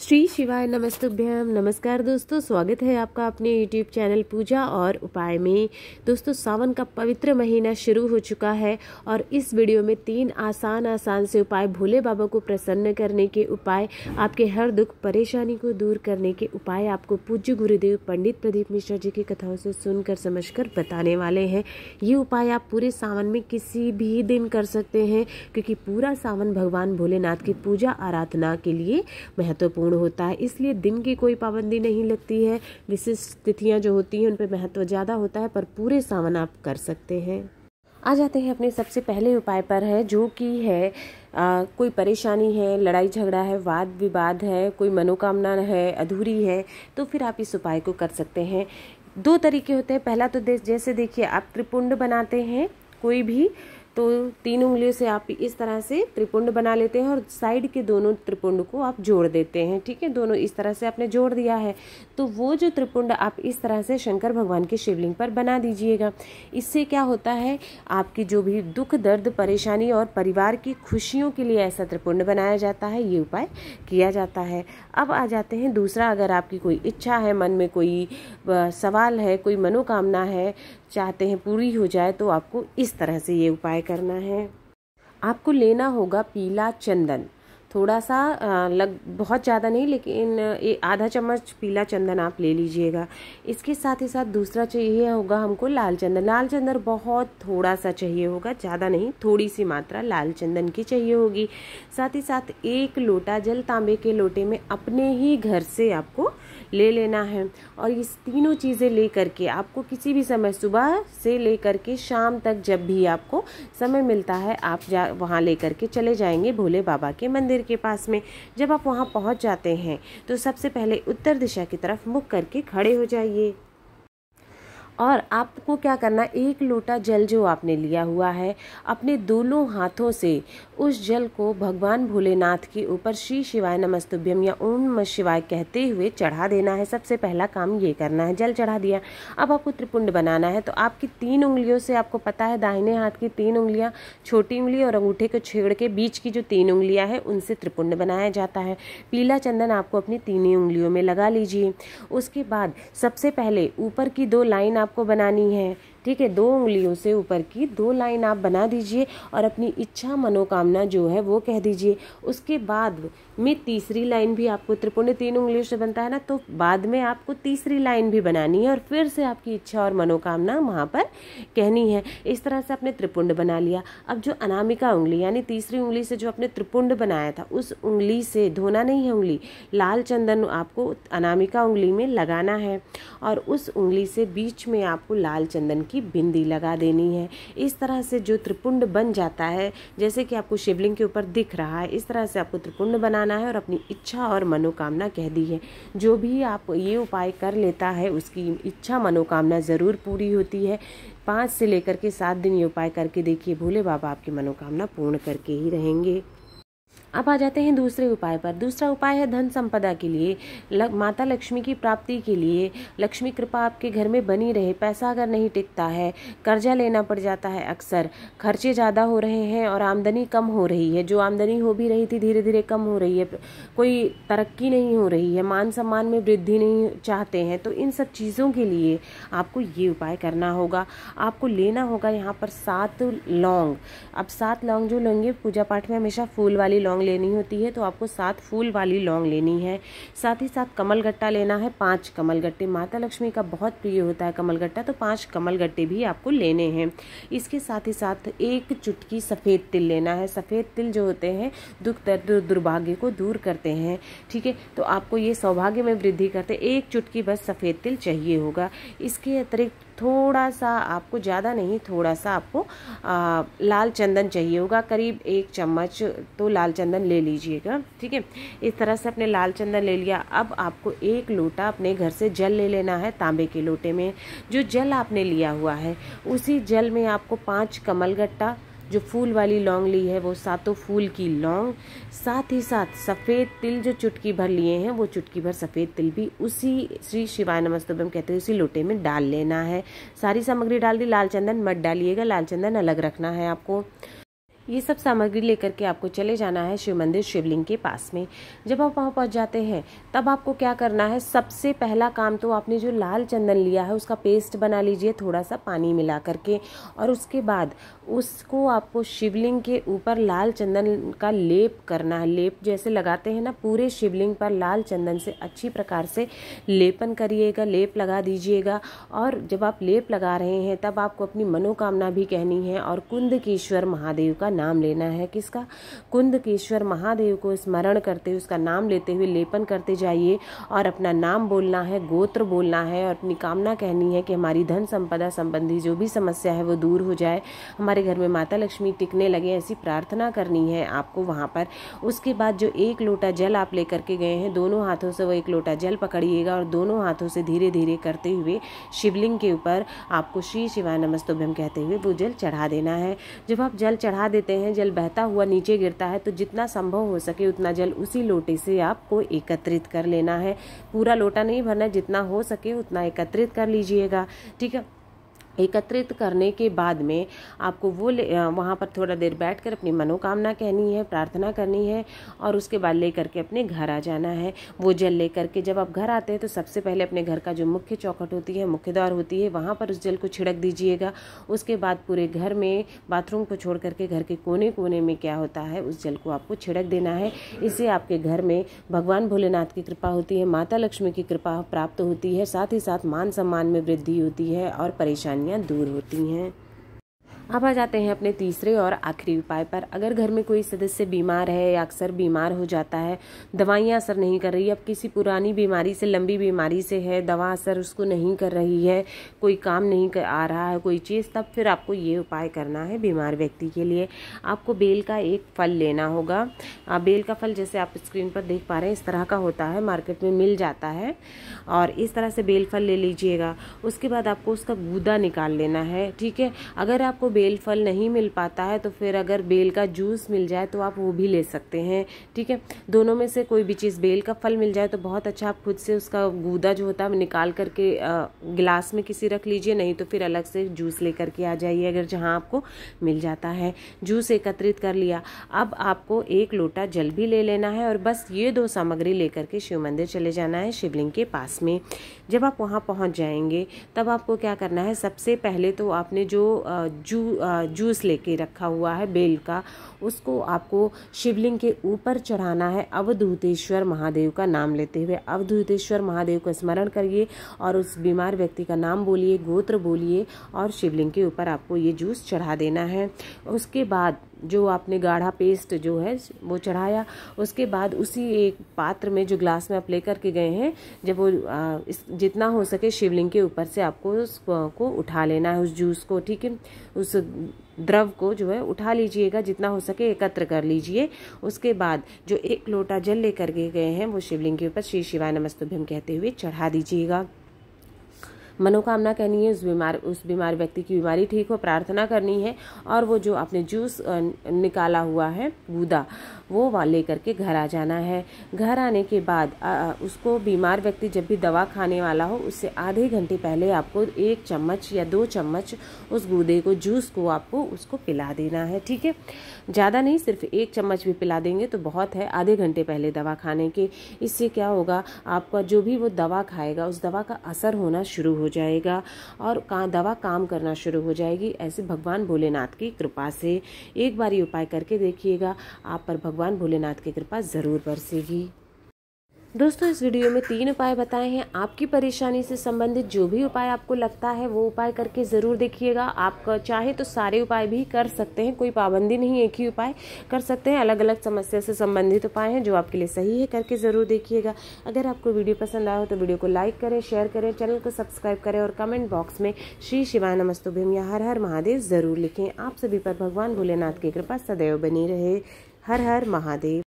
श्री शिवाय नमस्तभ्यम नमस्कार दोस्तों स्वागत है आपका अपने यूट्यूब चैनल पूजा और उपाय में दोस्तों सावन का पवित्र महीना शुरू हो चुका है और इस वीडियो में तीन आसान आसान से उपाय भोले बाबा को प्रसन्न करने के उपाय आपके हर दुख परेशानी को दूर करने के उपाय आपको पूज्य गुरुदेव पंडित प्रदीप मिश्रा जी की कथाओं से सुनकर समझ कर बताने वाले हैं ये उपाय आप पूरे सावन में किसी भी दिन कर सकते हैं क्योंकि पूरा सावन भगवान भोलेनाथ की पूजा आराधना के लिए महत्वपूर्ण पूर्ण होता है इसलिए दिन की कोई पाबंदी नहीं लगती है विशिष्ट तिथियाँ जो होती हैं उन पर महत्व ज़्यादा होता है पर पूरे सावन आप कर सकते हैं आ जाते हैं अपने सबसे पहले उपाय पर है जो कि है आ, कोई परेशानी है लड़ाई झगड़ा है वाद विवाद है कोई मनोकामना है अधूरी है तो फिर आप इस उपाय को कर सकते हैं दो तरीके होते हैं पहला तो जैसे देखिए आप त्रिपुंड बनाते हैं कोई भी तो तीन उंगलियों से आप इस तरह से त्रिपुंड बना लेते हैं और साइड के दोनों त्रिपुंड को आप जोड़ देते हैं ठीक है दोनों इस तरह से आपने जोड़ दिया है तो वो जो त्रिपुंड आप इस तरह से शंकर भगवान के शिवलिंग पर बना दीजिएगा इससे क्या होता है आपकी जो भी दुख दर्द परेशानी और परिवार की खुशियों के लिए ऐसा त्रिपुंड बनाया जाता है ये उपाय किया जाता है अब आ जाते हैं दूसरा अगर आपकी कोई इच्छा है मन में कोई सवाल है कोई मनोकामना है चाहते हैं पूरी हो जाए तो आपको इस तरह से ये उपाय करना है आपको लेना होगा पीला चंदन थोड़ा सा लग बहुत ज़्यादा नहीं लेकिन ये आधा चम्मच पीला चंदन आप ले लीजिएगा इसके साथ ही साथ दूसरा चाहिए होगा हमको लाल चंदन लाल चंदन बहुत थोड़ा सा चाहिए होगा ज़्यादा नहीं थोड़ी सी मात्रा लाल चंदन की चाहिए होगी साथ ही साथ एक लोटा जल तांबे के लोटे में अपने ही घर से आपको ले लेना है और ये तीनों चीज़ें ले करके आपको किसी भी समय सुबह से ले करके शाम तक जब भी आपको समय मिलता है आप जा वहाँ ले करके चले जाएंगे भोले बाबा के मंदिर के पास में जब आप वहाँ पहुँच जाते हैं तो सबसे पहले उत्तर दिशा की तरफ मुख करके खड़े हो जाइए और आपको क्या करना एक लोटा जल जो आपने लिया हुआ है अपने दोनों हाथों से उस जल को भगवान भोलेनाथ के ऊपर श्री शिवाय नमस्तुभ्यम या ओम नम शिवाय कहते हुए चढ़ा देना है सबसे पहला काम ये करना है जल चढ़ा दिया अब आपको त्रिपुंड बनाना है तो आपकी तीन उंगलियों से आपको पता है दाहिने हाथ की तीन उंगलियाँ छोटी उंगली और अंगूठे को छेड़ के बीच की जो तीन उंगलियाँ हैं उनसे त्रिपुंड बनाया जाता है पीला चंदन आपको अपनी तीन उंगलियों में लगा लीजिए उसके बाद सबसे पहले ऊपर की दो लाइन आप आपको बनानी है ठीक है दो उंगलियों से ऊपर की दो लाइन आप बना दीजिए और अपनी इच्छा मनोकामना जो है वो कह दीजिए उसके बाद में तीसरी लाइन भी आपको त्रिपुण्य तीन उंगलियों से बनता है ना तो बाद में आपको तीसरी लाइन भी बनानी है और फिर से आपकी इच्छा और मनोकामना वहाँ पर कहनी है इस तरह से आपने त्रिपुंड बना लिया अब जो अनामिका उंगली यानी तीसरी उंगली से जो आपने त्रिपुंड बनाया था उस उंगली से धोना नहीं है उंगली लाल चंदन आपको अनामिका उंगली में लगाना है और उस उंगली से बीच में आपको लाल चंदन की की बिंदी लगा देनी है इस तरह से जो त्रिपुंड बन जाता है जैसे कि आपको शिवलिंग के ऊपर दिख रहा है इस तरह से आपको त्रिपुंड बनाना है और अपनी इच्छा और मनोकामना कह दी है जो भी आप ये उपाय कर लेता है उसकी इच्छा मनोकामना ज़रूर पूरी होती है पाँच से लेकर के सात दिन ये उपाय करके देखिए भोले बाबा आपकी मनोकामना पूर्ण करके ही रहेंगे अब आ जाते हैं दूसरे उपाय पर दूसरा उपाय है धन संपदा के लिए लग, माता लक्ष्मी की प्राप्ति के लिए लक्ष्मी कृपा आपके घर में बनी रहे पैसा अगर नहीं टिकता है कर्जा लेना पड़ जाता है अक्सर खर्चे ज़्यादा हो रहे हैं और आमदनी कम हो रही है जो आमदनी हो भी रही थी धीरे धीरे कम हो रही है कोई तरक्की नहीं हो रही है मान सम्मान में वृद्धि नहीं चाहते हैं तो इन सब चीज़ों के लिए आपको ये उपाय करना होगा आपको लेना होगा यहाँ पर सात लौंग अब सात लौंग जो लेंगे पूजा पाठ में हमेशा फूल वाली लौंग लेनी होती है तो आपको सात फूल वाली लौंग लेनी है साथ ही साथ कमल गट्टा लेना है पाँच कमल गट्टे माता लक्ष्मी का बहुत प्रिय होता है कमल गट्टा तो पाँच कमल गट्टे भी आपको लेने हैं इसके साथ ही साथ एक चुटकी सफ़ेद तिल लेना है सफ़ेद तिल जो होते हैं दुख दर्द दुर्भाग्य को दूर करते हैं ठीक है तो आपको ये सौभाग्य में वृद्धि करते एक चुटकी बस सफ़ेद तिल चाहिए होगा इसके अतिरिक्त थोड़ा सा आपको ज़्यादा नहीं थोड़ा सा आपको आ, लाल चंदन चाहिए होगा करीब एक चम्मच तो लाल चंदन ले लीजिएगा ठीक है इस तरह से अपने लाल चंदन ले लिया अब आपको एक लोटा अपने घर से जल ले लेना है तांबे के लोटे में जो जल आपने लिया हुआ है उसी जल में आपको पाँच कमल जो फूल वाली लौंग ली है वो सातों फूल की लौंग साथ ही साथ सफ़ेद तिल जो चुटकी भर लिए हैं वो चुटकी भर सफ़ेद तिल भी उसी श्री शिवाय नमस्तुभ्यम कहते हैं उसी लोटे में डाल लेना है सारी सामग्री डाल दी लाल चंदन मत डालिएगा लाल चंदन अलग रखना है आपको ये सब सामग्री लेकर के आपको चले जाना है शिव मंदिर शिवलिंग के पास में जब आप वहाँ पहुँच जाते हैं तब आपको क्या करना है सबसे पहला काम तो आपने जो लाल चंदन लिया है उसका पेस्ट बना लीजिए थोड़ा सा पानी मिला करके और उसके बाद उसको आपको शिवलिंग के ऊपर लाल चंदन का लेप करना है लेप जैसे लगाते हैं ना पूरे शिवलिंग पर लाल चंदन से अच्छी प्रकार से लेपन करिएगा लेप लगा दीजिएगा और जब आप लेप लगा रहे हैं तब आपको अपनी मनोकामना भी कहनी है और कुंद महादेव का नाम लेना है किसका कुंद केश्वर महादेव को स्मरण करते हुए उसका नाम लेते हुए लेपन करते जाइए और अपना नाम बोलना है गोत्र बोलना है और अपनी कामना कहनी है कि हमारी धन संपदा संबंधी जो भी समस्या है वो दूर हो जाए हमारे घर में माता लक्ष्मी टिकने लगे ऐसी प्रार्थना करनी है आपको वहाँ पर उसके बाद जो एक लोटा जल आप लेकर के गए हैं दोनों हाथों से वो एक लोटा जल पकड़िएगा और दोनों हाथों से धीरे धीरे करते हुए शिवलिंग के ऊपर आपको श्री शिवाय नमस्तोभ्यम कहते हुए वो जल चढ़ा देना है जब आप जल चढ़ा देते देते हैं जल बहता हुआ नीचे गिरता है तो जितना संभव हो सके उतना जल उसी लोटे से आपको एकत्रित कर लेना है पूरा लोटा नहीं भरना जितना हो सके उतना एकत्रित कर लीजिएगा ठीक है एकत्रित करने के बाद में आपको वो वहाँ पर थोड़ा देर बैठ कर अपनी मनोकामना कहनी है प्रार्थना करनी है और उसके बाद ले करके अपने घर आ जाना है वो जल ले करके जब आप घर आते हैं तो सबसे पहले अपने घर का जो मुख्य चौखट होती है मुख्य द्वार होती है वहाँ पर उस जल को छिड़क दीजिएगा उसके बाद पूरे घर में बाथरूम को छोड़ करके घर के कोने कोने में क्या होता है उस जल को आपको छिड़क देना है इससे आपके घर में भगवान भोलेनाथ की कृपा होती है माता लक्ष्मी की कृपा प्राप्त होती है साथ ही साथ मान सम्मान में वृद्धि होती है और परेशानी बीमारियां दूर होती हैं अब आ जाते हैं अपने तीसरे और आखिरी उपाय पर अगर घर में कोई सदस्य बीमार है या अक्सर बीमार हो जाता है दवाइयाँ असर नहीं कर रही अब किसी पुरानी बीमारी से लंबी बीमारी से है दवा असर उसको नहीं कर रही है कोई काम नहीं कर आ रहा है कोई चीज़ तब फिर आपको ये उपाय करना है बीमार व्यक्ति के लिए आपको बेल का एक फल लेना होगा बेल का फल जैसे आप स्क्रीन पर देख पा रहे हैं इस तरह का होता है मार्केट में मिल जाता है और इस तरह से बेल फल ले लीजिएगा उसके बाद आपको उसका गूदा निकाल लेना है ठीक है अगर आपको बेल फल नहीं मिल पाता है तो फिर अगर बेल का जूस मिल जाए तो आप वो भी ले सकते हैं ठीक है दोनों में से कोई भी चीज़ बेल का फल मिल जाए तो बहुत अच्छा आप खुद से उसका गूदा जो होता है निकाल करके गिलास में किसी रख लीजिए नहीं तो फिर अलग से जूस ले करके आ जाइए अगर जहाँ आपको मिल जाता है जूस एकत्रित कर लिया अब आपको एक लोटा जल भी ले लेना है और बस ये दो सामग्री लेकर के शिव मंदिर चले जाना है शिवलिंग के पास में जब आप वहाँ पहुँच जाएंगे तब आपको क्या करना है सबसे पहले तो आपने जो जू जू जूस लेके रखा हुआ है बेल का उसको आपको शिवलिंग के ऊपर चढ़ाना है अवधूतेश्वर महादेव का नाम लेते हुए अवधूतेश्वर महादेव को स्मरण करिए और उस बीमार व्यक्ति का नाम बोलिए गोत्र बोलिए और शिवलिंग के ऊपर आपको ये जूस चढ़ा देना है उसके बाद जो आपने गाढ़ा पेस्ट जो है वो चढ़ाया उसके बाद उसी एक पात्र में जो ग्लास में आप ले करके गए हैं जब वो आ, इस जितना हो सके शिवलिंग के ऊपर से आपको उसको को उठा लेना है उस जूस को ठीक है उस द्रव को जो है उठा लीजिएगा जितना हो सके एकत्र कर लीजिए उसके बाद जो एक लोटा जल लेकर के गए हैं वो शिवलिंग के ऊपर श्री शिवाय नमस्तुभ्यम कहते हुए चढ़ा दीजिएगा मनोकामना कहनी है उस बीमार उस बीमार व्यक्ति की बीमारी ठीक हो प्रार्थना करनी है और वो जो आपने जूस निकाला हुआ है गूदा वो वहाँ ले करके घर आ जाना है घर आने के बाद आ, उसको बीमार व्यक्ति जब भी दवा खाने वाला हो उससे आधे घंटे पहले आपको एक चम्मच या दो चम्मच उस गूदे को जूस को आपको उसको पिला देना है ठीक है ज़्यादा नहीं सिर्फ एक चम्मच भी पिला देंगे तो बहुत है आधे घंटे पहले दवा खाने के इससे क्या होगा आपका जो भी वो दवा खाएगा उस दवा का असर होना शुरू हो जाएगा और का दवा काम करना शुरू हो जाएगी ऐसे भगवान भोलेनाथ की कृपा से एक बार ये उपाय करके देखिएगा आप पर भगवान भगवान भोलेनाथ की कृपा ज़रूर बरसेगी दोस्तों इस वीडियो में तीन उपाय बताए हैं आपकी परेशानी से संबंधित जो भी उपाय आपको लगता है वो उपाय करके ज़रूर देखिएगा आप चाहे तो सारे उपाय भी कर सकते हैं कोई पाबंदी नहीं एक ही उपाय कर सकते हैं अलग अलग समस्या से संबंधित उपाय हैं जो आपके लिए सही है करके ज़रूर देखिएगा अगर आपको वीडियो पसंद आया हो तो वीडियो को लाइक करें शेयर करें चैनल को सब्सक्राइब करें और कमेंट बॉक्स में श्री शिवाय नमस्तुभ्यम या हर हर महादेव ज़रूर लिखें आप सभी पर भगवान भोलेनाथ की कृपा सदैव बनी रहे हर हर महादेव